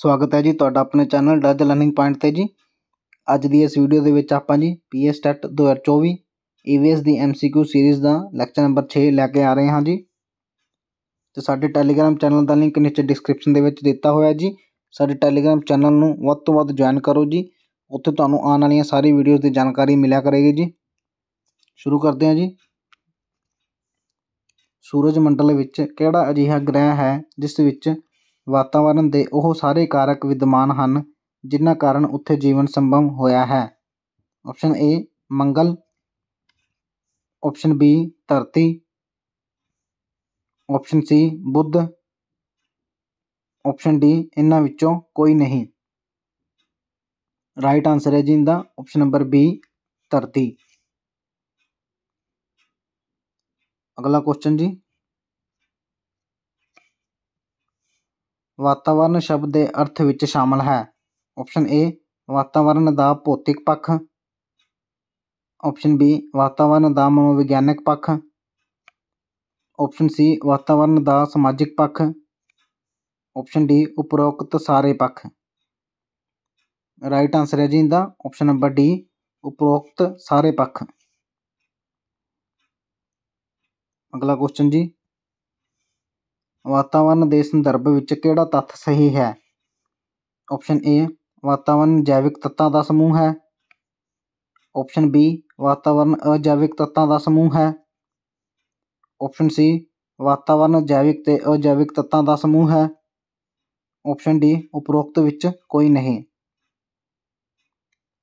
ਸਵਾਗਤ ਹੈ ਜੀ ਤੁਹਾਡਾ ਆਪਣੇ ਚੈਨਲ ਡੱਜ ਲਰਨਿੰਗ ਪੁਆਇੰਟ ਤੇ ਜੀ ਅੱਜ ਦੀ ਇਸ ਵੀਡੀਓ ਦੇ ਵਿੱਚ ਆਪਾਂ ਜੀ ਪੀਐਸ ਟੈਟ 2024 ਈਵੀਐਸ ਦੀ ਐਮਸੀਕਿਊ ਸੀਰੀਜ਼ ਦਾ ਲੈਕਚਰ ਨੰਬਰ 6 ਲੈ ਕੇ ਆ ਰਹੇ ਹਾਂ ਜੀ ਤੇ ਸਾਡੇ ਟੈਲੀਗ੍ਰam ਚੈਨਲ ਦਾ ਲਿੰਕ ਨੀਚੇ ਡਿਸਕ੍ਰਿਪਸ਼ਨ ਦੇ ਵਿੱਚ ਦਿੱਤਾ ਹੋਇਆ ਜੀ ਸਾਡੇ ਟੈਲੀਗ੍ਰam ਚੈਨਲ ਨੂੰ ਵੱਧ ਤੋਂ ਵੱਧ ਜੁਆਇਨ ਕਰੋ ਜੀ ਉੱਥੇ ਤੁਹਾਨੂੰ ਆਉਣ ਵਾਲੀਆਂ ਸਾਰੀ ਵੀਡੀਓਜ਼ ਦੀ ਜਾਣਕਾਰੀ ਮਿਲਿਆ ਕਰੇਗੀ ਜੀ ਸ਼ੁਰੂ ਕਰਦੇ ਹਾਂ ਜੀ ਸੂਰਜ ਮੰਡਲ ਵਿੱਚ ਕਿਹੜਾ ਅਜਿਹਾ ਗ੍ਰਹਿ ਹੈ ਜਿਸ ਵਿੱਚ ਵਾਤਾਵਰਨ ਦੇ ਉਹ ਸਾਰੇ ਕਾਰਕ ਵਿਦਮਾਨ ਹਨ ਜਿਨ੍ਹਾਂ ਕਾਰਨ ਉੱਥੇ ਜੀਵਨ ਸੰਭਵ ਹੋਇਆ ਹੈ ਆਪਸ਼ਨ ਏ ਮੰਗਲ ਆਪਸ਼ਨ ਬੀ ਧਰਤੀ ਆਪਸ਼ਨ ਸੀ ਬੁੱਧ ਆਪਸ਼ਨ ਡੀ ਇਹਨਾਂ ਵਿੱਚੋਂ ਕੋਈ ਨਹੀਂ ਰਾਈਟ ਆਨਸਰ ਹੈ ਜੀ ਇਹਦਾ ਆਪਸ਼ਨ ਨੰਬਰ ਬੀ ਧਰਤੀ ਅਗਲਾ ਕੁਐਸਚਨ ਜੀ ਵਾਤਾਵਰਨ ਸ਼ਬਦ ਦੇ ਅਰਥ ਵਿੱਚ ਸ਼ਾਮਲ ਹੈ ਆਪਸ਼ਨ ਏ ਵਾਤਾਵਰਨ ਦਾ ਭੌਤਿਕ ਪੱਖ ਆਪਸ਼ਨ ਬੀ ਵਾਤਾਵਰਨ ਦਾ ਮਨੋਵਿਗਿਆਨਕ ਪੱਖ ਆਪਸ਼ਨ ਸੀ ਵਾਤਾਵਰਨ ਦਾ ਸਮਾਜਿਕ ਪੱਖ ਆਪਸ਼ਨ ਡੀ ਉਪਰੋਕਤ ਸਾਰੇ ਪੱਖ ਰਾਈਟ ਆਨਸਰ ਹੈ ਜੀ ਇਹਦਾ ਆਪਸ਼ਨ ਨੰਬਰ ਡੀ ਉਪਰੋਕਤ ਸਾਰੇ ਪੱਖ ਅਗਲਾ ਕੁਐਸਚਨ ਜੀ واقورن کے سندرب کہڑا تت صحیح ہے آپشن اے واتاورن جیوک تتوں کا سموہ ہے آپشن بی واتاورن اجیوک تتوں کا سموہ ہے آپشن سی واتاورن جیوک تتوں کا سموہ ہے آپشن ڈی اپروکت کوئی نہیں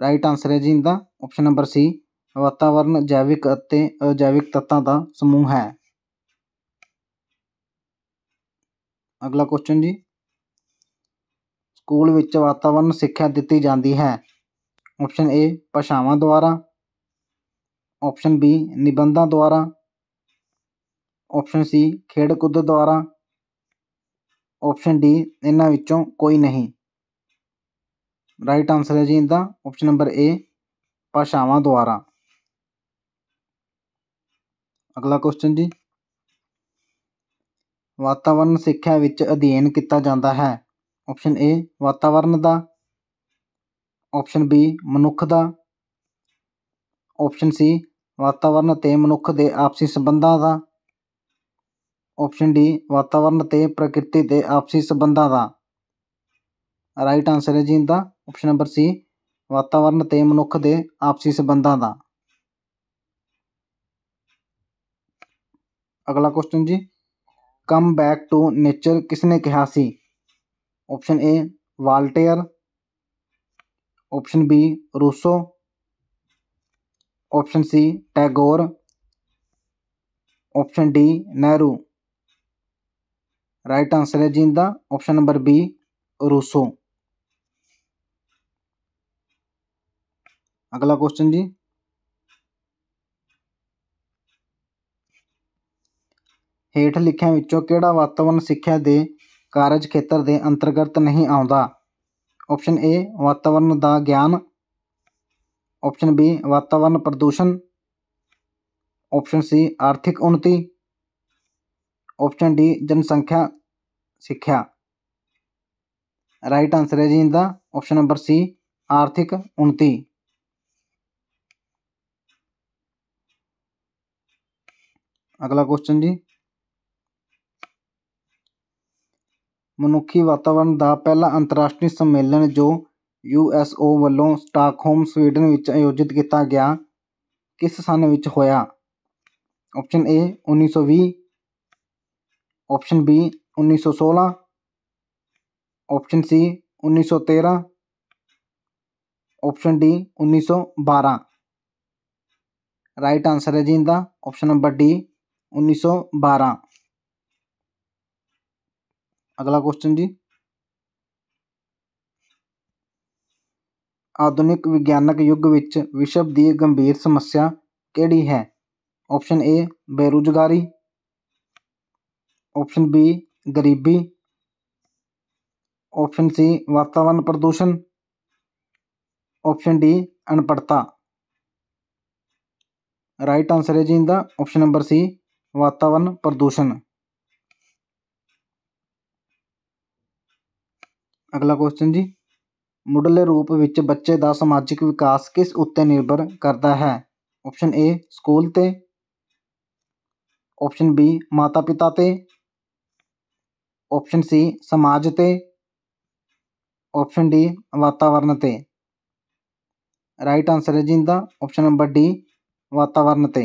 رائٹ آنسر ہے جی آپشن نمبر سی واتاورن جیوک تتوں کا سموہ ہے ਅਗਲਾ ਕੁਐਸਚਨ ਜੀ ਸਕੂਲ ਵਿੱਚ ਵਾਤਾਵਰਣ ਸਿੱਖਿਆ ਦਿੱਤੀ ਜਾਂਦੀ ਹੈ ਆਪਸ਼ਨ ਏ ਭਾਸ਼ਾਵਾਂ ਦੁਆਰਾ ਆਪਸ਼ਨ ਬੀ ਨਿਬੰਧਾਂ ਦੁਆਰਾ ਆਪਸ਼ਨ ਸੀ ਖੇਡ ਕੁੱਦ ਦੁਆਰਾ ਆਪਸ਼ਨ ਡੀ ਇਹਨਾਂ ਵਿੱਚੋਂ ਕੋਈ ਨਹੀਂ ਰਾਈਟ ਆਨਸਰ ਹੈ ਜੀ ਇਹਦਾ ਆਪਸ਼ਨ ਨੰਬਰ ਏ ਭਾਸ਼ਾਵਾਂ ਦੁਆਰਾ ਅਗਲਾ ਕੁਐਸਚਨ ਜੀ ਵਾਤਾਵਰਨ ਸਿੱਖਿਆ ਵਿੱਚ ਅਧਿਐਨ ਕੀਤਾ ਜਾਂਦਾ ਹੈ ਆਪਸ਼ਨ ਏ ਵਾਤਾਵਰਨ ਦਾ ਆਪਸ਼ਨ ਬੀ ਮਨੁੱਖ ਦਾ ਆਪਸ਼ਨ ਸੀ ਵਾਤਾਵਰਨ ਤੇ ਮਨੁੱਖ ਦੇ ਆਪਸੀ ਸੰਬੰਧਾਂ ਦਾ ਆਪਸ਼ਨ ਡੀ ਵਾਤਾਵਰਨ ਤੇ ਪ੍ਰਕਿਰਤੀ ਦੇ ਆਪਸੀ ਸੰਬੰਧਾਂ ਦਾ ਰਾਈਟ ਆਨਸਰ ਹੈ ਜੀ ਇਹਦਾ ਆਪਸ਼ਨ ਨੰਬਰ ਸੀ ਵਾਤਾਵਰਨ ਤੇ ਮਨੁੱਖ ਦੇ ਆਪਸੀ ਸੰਬੰਧਾਂ ਦਾ ਅਗਲਾ ਕੁਐਸਚਨ ਜੀ کم بیک ٹو نیچر کس نے کہا سی option A Voltaire option B Rousseau option C Tagore option D Nehru right answer ہے جی آپشن نمبر بی روسو اگلا کوشچن جی ہیٹ لکھیا واتاورن سیاج کھیتر اترگت نہیں آتا اپشن اے واتاورن کا گیان آپشن بی واتاورن پردوشن آپشن سی آرتھک انتی آپشن ڈی جن سنکھیا سکھا رائٹ آنسر ہے جی آپشن نمبر سی آرتھک انتی اگلا کوشچن جی ਮਨੁੱਖੀ ਵਾਤਾਵਰਣ ਦਾ ਪਹਿਲਾ ਅੰਤਰਰਾਸ਼ਟਰੀ ਸੰਮੇਲਨ ਜੋ ਯੂਐਸਓ ਵੱਲੋਂ ਸਟਾਕਹੋਮ ਸਵੀਡਨ ਵਿੱਚ ਆਯੋਜਿਤ ਕੀਤਾ ਗਿਆ ਕਿਸ ਸਨ ਵਿੱਚ ਹੋਇਆ option A 1920 option B 1916 option C 1913 option D 1912 right answer ਹੈ ਜੀ ਇਹਦਾ ਆਪਸ਼ਨ ਨੰਬਰ ਡੀ 1912 اگلا کوشچن جی آدھک وگیانک یگو کی گبھیر سمسیا کہڑی ہے آپشن اے بےروزگاری آپشن بی گریبی آپشن سی واتاورن پردوشن آپشن ڈی انپڑھتا رائٹ آنسر ہے جی آپشن نمبر سی واتاورن پردوشن اگلا کوشچن جی مڈلے روپئے بچے کا سماجک وکاس کس اتنے نربر کرتا ہے آپشن اے سکشن بی ماعت پتا آپشن سی سماج آپشن ڈی واتاورن رائٹ آنسر ہے جی آپشن ب ڈی واتاورن پہ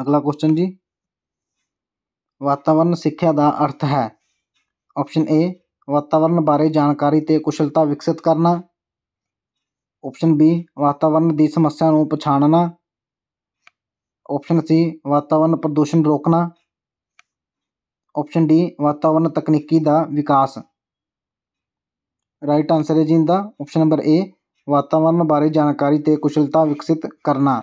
اگلا کوشچن جی واتاورن سیات ہے آپشن اے واتاورن بارے جانکاری کشلتا وکست کرنا اپشن بی واتاورن کی سمسیا پچھاڑنا اپشن سی واتاورن پردوشن روکنا آپشن ڈی واتاورن تکنیکی کا وکاس رائٹ آنسر ہے جی آپشن نمبر اے واتاورن بارے جانکاری کشلتا وکست کرنا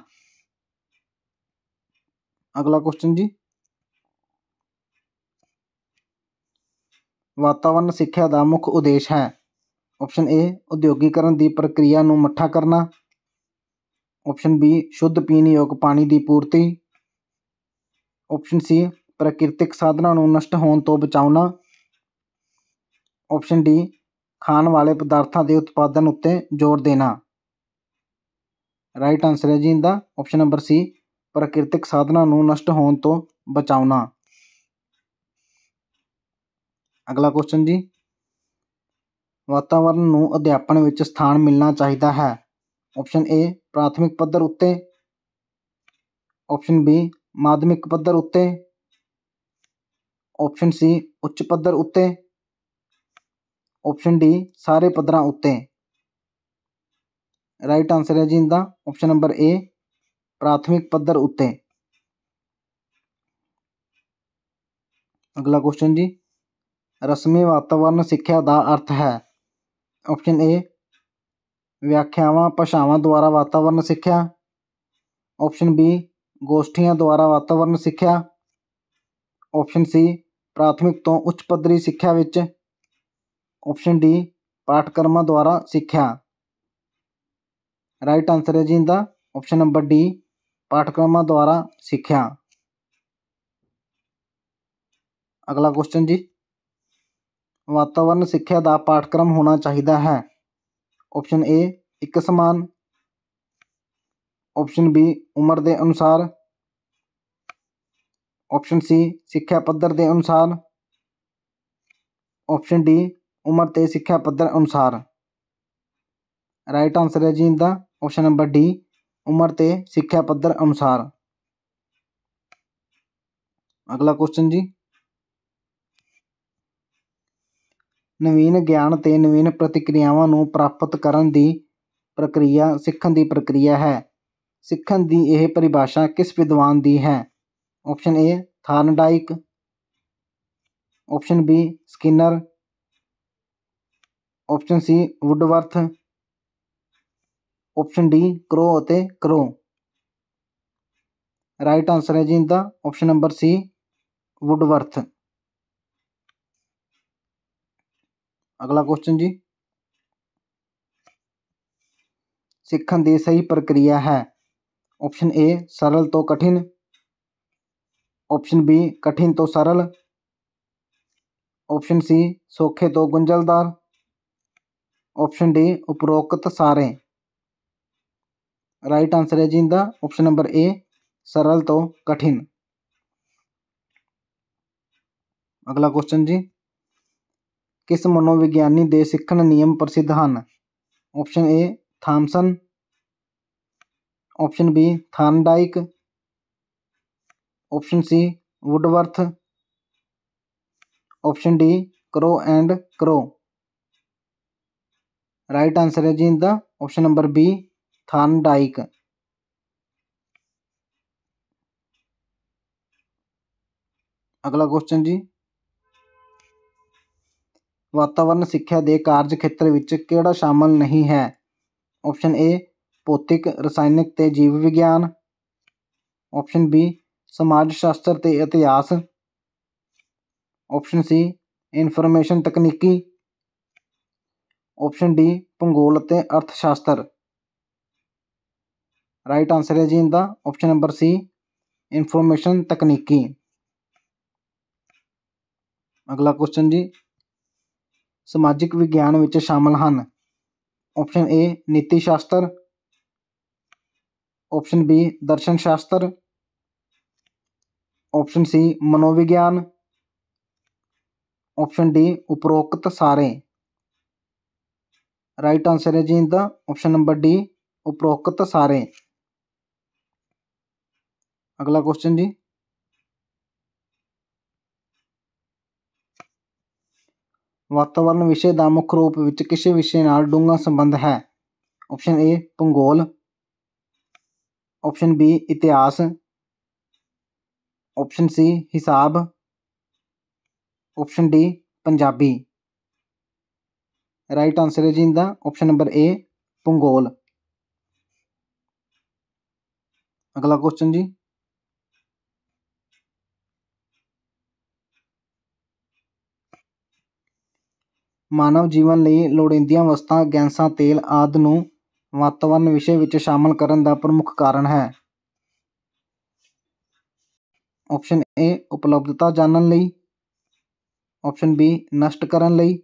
اگلا کوشچن جی ਵਾਤਾਵਰਨ ਸਿੱਖਿਆ ਦਾ ਮੁੱਖ ਉਦੇਸ਼ ਹੈ ਆਪਸ਼ਨ ਏ ਉਦਯੋਗੀਕਰਨ ਦੀ ਪ੍ਰਕਿਰਿਆ ਨੂੰ ਮੱਠਾ ਕਰਨਾ ਆਪਸ਼ਨ ਬੀ ਸ਼ੁੱਧ ਪੀਣ ਯੋਗ ਪਾਣੀ ਦੀ ਪੂਰਤੀ ਆਪਸ਼ਨ ਸੀ ਪ੍ਰਕਿਰਤਿਕ ਸਾਧਨਾਂ ਨੂੰ ਨਸ਼ਟ ਹੋਣ ਤੋਂ ਬਚਾਉਣਾ ਆਪਸ਼ਨ ਡੀ ਖਾਣ ਵਾਲੇ ਪਦਾਰਥਾਂ ਦੇ ਉਤਪਾਦਨ ਉੱਤੇ ਜ਼ੋਰ ਦੇਣਾ ਰਾਈਟ ਆਨਸਰ ਹੈ ਜੀ ਇਹਦਾ ਆਪਸ਼ਨ ਨੰਬਰ ਸੀ ਪ੍ਰਕਿਰਤਿਕ ਸਾਧਨਾਂ ਨੂੰ ਨਸ਼ਟ ਹੋਣ ਤੋਂ ਬਚਾਉਣਾ اگلا کوشچن جی واتاورن ادیاپن ستھان ملنا چاہیے ہے آپشن اے پراٹھمک پھر اتنے آپشن بی مامک پھر اتنے آپشن سی اچ پھر اتنے آپشن ڈی سارے پدروں اتنے رائٹ آنسر ہے جی آپشن نمبر اے پراٹھمک پھر اتنے اگلا کوشچن جی رسمی واتاورن سیا ارتھ ہے آپشن اے ویاخیا بھاشاو دوارا واتاورن سیکھا آپشن بی گوشٹیاں دوارا واتاورن سیکھا آپشن سی پراٹھمک تو اچ پھدری سکیا ڈی پاٹکرم دوارا سیکھیا رائٹ آنسر ہے جی ان کا آپشن نمبر ڈی پاٹکرما دوارا سیکھا اگلا کوشچن جی واتاورن سیا پاٹھکرم ہونا چاہیے ہے آپشن اے ایک سمان آپشن بی امر کے انوسار آپشن سی سکیا پھر انوسار آپشن ڈی امر کے سکھا پھر انوسار رائٹ آنسر ہے جی آپشن نمبر ڈی امر کے سکھا پھر انسار اگلا کوشچن جی نوین گیانے نویل پرتکریاں پراپت کرن کی پرکریا سیکھنے کی پرکریا ہے سیکھن کی یہ پریبھاشا کس ودوان کی ہے option A Thorndike option B Skinner option C Woodworth option D Crow اور کرو رائٹ آنسر ہے جی آپشن نمبر سی ووڈورتھ اگلا کوشچن جی سیکھنے کی صحیح پرکریا ہے آپشن اے سرل تو کٹھن آپشن بی کٹھن تو سرل آپشن سی سوکھے تو گنجلدار آپشن ڈی اپروکت سارے رائٹ آنسر ہے جی آپشن نمبر اے سرل تو کٹھن اگلا کوشچن جی کس منوگیا سکھ نیم پرسدھ ہیں option A Thomson option B Thorndike option C Woodworth option D Crow and Crow right answer ہے جی آپشن نمبر بی تھانڈائک اگلا کوشچن جی واتاورن سیاج کھیتر کہڑا شامل نہیں ہے آپشن اے پوتک رسائنکیوشن بی سماج شاشر کے اتہاس آپشن سی انفارمیشن تکنیکی آپشن ڈی پنگول ارتھ شاسر رائٹ آنسر ہے جی ان کا آپشن نمبر سی انفارمیشن تکنی اگلا کوشچن جی ਸਮਾਜਿਕ ਵਿਗਿਆਨ ਵਿੱਚ ਸ਼ਾਮਲ ਹਨ ਆਪਸ਼ਨ ਏ ਨੀਤੀ ਸ਼ਾਸਤਰ ਆਪਸ਼ਨ ਬੀ ਦਰਸ਼ਨ ਸ਼ਾਸਤਰ ਆਪਸ਼ਨ ਸੀ ਮਨੋਵਿਗਿਆਨ ਆਪਸ਼ਨ ਡੀ ਉਪਰੋਕਤ ਸਾਰੇ ਰਾਈਟ ਆਨਸਰ ਹੈ ਜੀ ਇਹਦਾ ਆਪਸ਼ਨ ਨੰਬਰ ਡੀ ਉਪਰੋਕਤ ਸਾਰੇ ਅਗਲਾ ਕੁਐਸਚਨ ਜੀ ਵਾਤਾਵਰਣ ਵਿਸ਼ੇ ਦਾ ਮੁੱਖ ਰੂਪ ਵਿੱਚ ਕਿਸੇ ਵਿਸ਼ੇ ਨਾਲ ਡੂੰਘਾ ਸੰਬੰਧ ਹੈ ਆਪਸ਼ਨ ਏ ਭੂਗੋਲ ਆਪਸ਼ਨ ਬੀ ਇਤਿਹਾਸ ਆਪਸ਼ਨ ਸੀ ਹਿਸਾਬ option D Punjabi right answer ਹੈ ਜੀ ਇਹਦਾ ਆਪਸ਼ਨ ਨੰਬਰ ਏ ਭੂਗੋਲ ਅਗਲਾ ਕੁਐਸਚਨ ਜੀ ਮਾਨਵ ਜੀਵਨ ਲਈ ਲੋੜੀਂਦੀਆਂ ਵਸਤਾਂ ਗੈਸਾਂ ਤੇਲ ਆਦਿ ਨੂੰ ਵਾਤਾਵਰਨ ਵਿਸ਼ੇ ਵਿੱਚ ਸ਼ਾਮਲ ਕਰਨ ਦਾ ਪ੍ਰਮੁੱਖ ਕਾਰਨ ਹੈ ਆਪਸ਼ਨ ਏ ਉਪਲਬਧਤਾ ਜਾਣਨ ਲਈ ਆਪਸ਼ਨ ਬੀ ਨਸ਼ਟ ਕਰਨ ਲਈ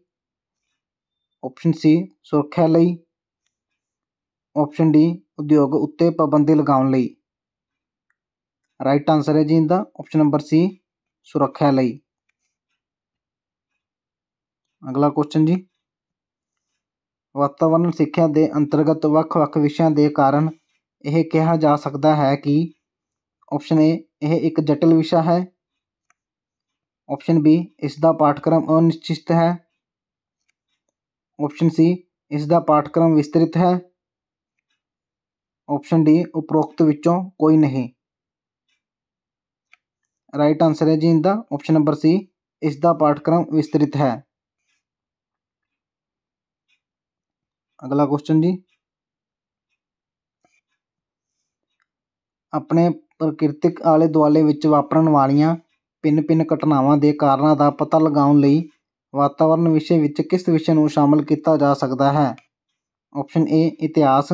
ਆਪਸ਼ਨ ਸੀ ਸੁਰੱਖਿਆ ਲਈ ਆਪਸ਼ਨ ਡੀ ਉਦਯੋਗ ਉੱਤੇ ਪਾਬੰਦੀ ਲਗਾਉਣ ਲਈ ਰਾਈਟ ਆਨਸਰ ਹੈ ਜੀ ਇਹਦਾ ਆਪਸ਼ਨ ਨੰਬਰ ਸੀ ਸੁਰੱਖਿਆ ਲਈ اگلا کوشچن جی واٹورن سکھیا کے انترگت وقوع وشیا کے کارن یہ کہا جا سکتا ہے کہ آپشن اے یہ ایک جٹل وشا ہے آپشن بی اس کا پاٹکرم انشچت ہے آپشن سی اس کا پاٹکرم وسترت ہے آپشن ڈی اپروکتوں کوئی نہیں رائٹ آنسر ہے جی آپشن نمبر سی اس کا پاٹکرم وسترت ہے اگلا کوشچن جی اپنے پرکرتک آلے دولے میں واپر والیا بن بن گھٹنا کارنوں کا پتا لگاؤ لیتاورن وشے کس وشے میں شامل کیا جا سکتا ہے آپشن اے اتہاس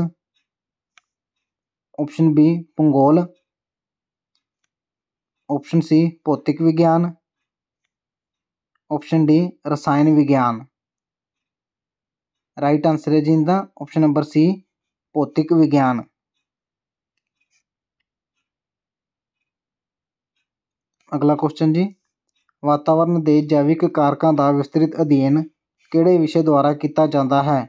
اپشن بی پونگوپشن سی بوتک وگیان آپشن ڈی رسائن وگیان رائٹ آنسر ہے جی آپشن نمبر سی بوتک وگیان اگلا کوشچن جی واتاورن دے جیوک کارکا وسترت ادین کہڑے وشے دوارا جا رہا ہے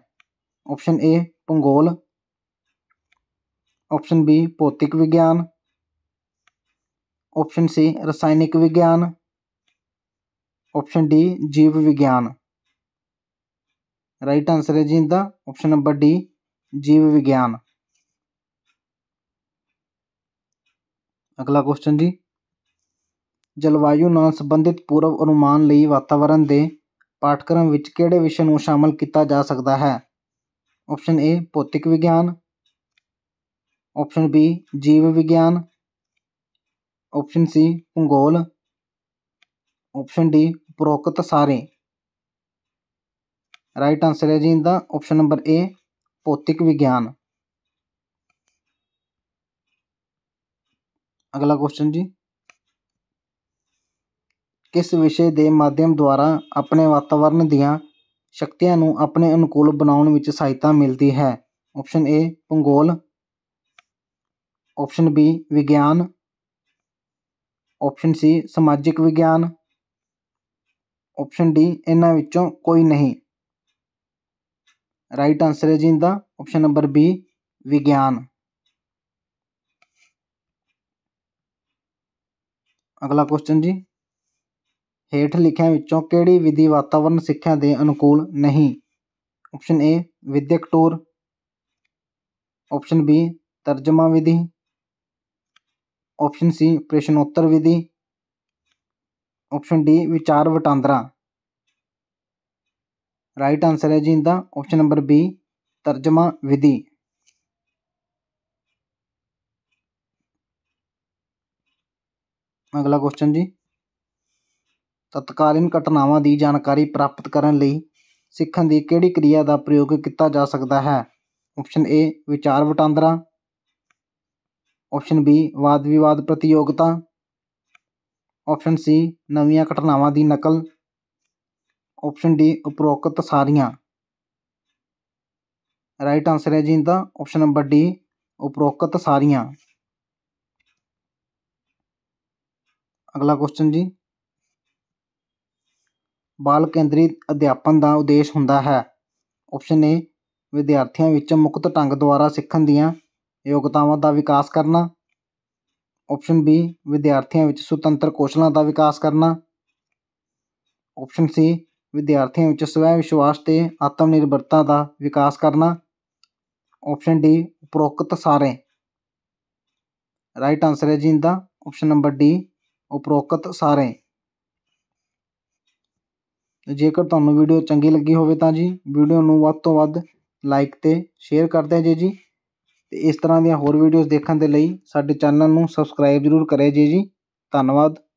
آپشن اے پوپشن بی پوتک وگیان اپشن سی رسائنک وگیان آپشن ڈی جیو وگیان ਰਾਈਟ ਆਨਸਰ ਹੈ ਜੀ ਇਹਦਾ ਆਪਸ਼ਨ ਨੰਬਰ ਡੀ ਜੀਵ ਵਿਗਿਆਨ ਅਗਲਾ ਕੁਐਸਚਨ ਜੀ ਜਲਵਾਯੂ ਨਾਲ ਸੰਬੰਧਿਤ ਪੂਰਵ ਅਨੁਮਾਨ ਲਈ ਵਾਤਾਵਰਣ ਦੇ ਪਾਠਕ੍ਰਮ ਵਿੱਚ ਕਿਹੜੇ ਵਿਸ਼ੇ ਨੂੰ ਸ਼ਾਮਲ ਕੀਤਾ ਜਾ ਸਕਦਾ ਹੈ ਆਪਸ਼ਨ ਏ ਭੌਤਿਕ ਵਿਗਿਆਨ ਆਪਸ਼ਨ ਬੀ ਜੀਵ ਵਿਗਿਆਨ ਆਪਸ਼ਨ ਸੀ ਭੂਗੋਲ ਆਪਸ਼ਨ ਡੀ ਉਪਰੋਕਤ ਸਾਰੇ ਰਾਈਟ ਆਨਸਰ ਹੈ ਜੀ ਇਹਦਾ ਆਪਸ਼ਨ ਨੰਬਰ ਏ ਭੌਤਿਕ ਵਿਗਿਆਨ ਅਗਲਾ ਕੁਐਸਚਨ ਜੀ ਕਿਸ ਵਿਸ਼ੇ ਦੇ ਮਾਧਿਅਮ ਦੁਆਰਾ ਆਪਣੇ ਵਾਤਾਵਰਣ ਦੀਆਂ ਸ਼ਕਤੀਆਂ ਨੂੰ ਆਪਣੇ ਅਨੁਕੂਲ ਬਣਾਉਣ ਵਿੱਚ ਸਹਾਇਤਾ ਮਿਲਦੀ ਹੈ ਆਪਸ਼ਨ ਏ ਭੂਗੋਲ ਆਪਸ਼ਨ ਬੀ ਵਿਗਿਆਨ ਆਪਸ਼ਨ ਸੀ ਸਮਾਜਿਕ ਵਿਗਿਆਨ ਆਪਸ਼ਨ ਡੀ ਇਹਨਾਂ ਵਿੱਚੋਂ ਕੋਈ ਨਹੀਂ ਰਾਈਟ ਆਨਸਰ ਹੈ ਜੀ ਇਹਦਾ ਆਪਸ਼ਨ ਨੰਬਰ ਬੀ ਵਿਗਿਆਨ ਅਗਲਾ ਕੁਐਸਚਨ ਜੀ ਹੇਠ ਲਿਖਿਆਂ ਵਿੱਚੋਂ ਕਿਹੜੀ ਵਿਧੀ ਵਾਤਾਵਰਣ ਸਿੱਖਿਆ ਦੇ ਅਨੁਕੂਲ ਨਹੀਂ ਆਪਸ਼ਨ ਏ ਵਿਦਿਅਕ ਟੂਰ ਆਪਸ਼ਨ ਬੀ ਤਰਜਮਾ ਵਿਧੀ ਆਪਸ਼ਨ ਸੀ ਪ੍ਰਸ਼ਨ ਉੱਤਰ ਵਿਧੀ ਆਪਸ਼ਨ ਡੀ ਵਿਚਾਰ ਵਟਾਂਦਰਾ رائٹ آنسر ہے جی ان کا اوپشن نمبر بی ترجمہ وھی اگلا کوشچن جی تتکالی گھٹنا جانکاری پراپت کرنے سیکھنے کی کہڑی کریا کا پریوگ کیا جا سکتا ہے آپشن اے وچار وٹاندرا آپشن بی واد ود پرتشن سی نویاں گھٹنا نقل ਆਪਸ਼ਨ ਡੀ ਉਪਰੋਕਤ ਸਾਰੀਆਂ ਰਾਈਟ ਆਨਸਰ ਹੈ ਜੀ ਇਹਦਾ ਆਪਸ਼ਨ ਨੰਬਰ ਡੀ ਉਪਰੋਕਤ ਸਾਰੀਆਂ ਅਗਲਾ ਕੁਐਸਚਨ ਜੀ ਬਾਲ ਕੇਂਦਰਿਤ ਅਧਿਆਪਨ ਦਾ ਉਦੇਸ਼ ਹੁੰਦਾ ਹੈ ਆਪਸ਼ਨ ਏ ਵਿਦਿਆਰਥੀਆਂ ਵਿੱਚ ਮੁਕਤ ਢੰਗ ਦੁਆਰਾ ਸਿੱਖਣ ਦੀਆਂ ਯੋਗਤਾਵਾਂ ਦਾ ਵਿਕਾਸ ਕਰਨਾ ਆਪਸ਼ਨ ਬੀ ਵਿਦਿਆਰਥੀਆਂ ਵਿੱਚ ਸੁਤੰਤਰ ਕੌਸ਼ਲਾਂ ਦਾ ਵਿਕਾਸ ਕਰਨਾ ਆਪਸ਼ਨ ਸੀ ودیارتیاں سوئ وشواس سے آتم نربرتا کا وکاس کرنا اپشن ڈی اپروکت سارے رائٹ آنسر ہے جی ان کا اوپشن نمبر ڈی اپروکت سارے جانو ویڈیو چنگی لگی ہوگا جی ویڈیو ود تو ودھ لائک تو شیئر کر دیں جی جی اس طرح دور ویڈیوز دیکھنے کے لیے سارے چینل سبسکرائب ضرور کرے جی جی دنواد